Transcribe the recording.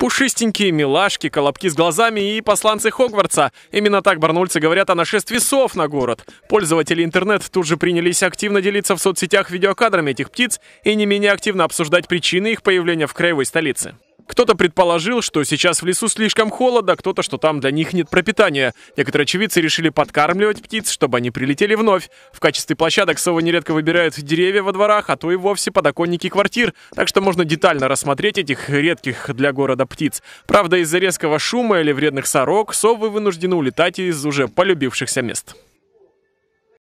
Пушистенькие милашки, колобки с глазами и посланцы Хогвартса. Именно так барнульцы говорят о нашествии сов на город. Пользователи интернет тут же принялись активно делиться в соцсетях видеокадрами этих птиц и не менее активно обсуждать причины их появления в краевой столице. Кто-то предположил, что сейчас в лесу слишком холодно, кто-то, что там для них нет пропитания. Некоторые очевидцы решили подкармливать птиц, чтобы они прилетели вновь. В качестве площадок совы нередко выбирают деревья во дворах, а то и вовсе подоконники квартир, так что можно детально рассмотреть этих редких для города птиц. Правда, из-за резкого шума или вредных сорок совы вынуждены улетать из уже полюбившихся мест.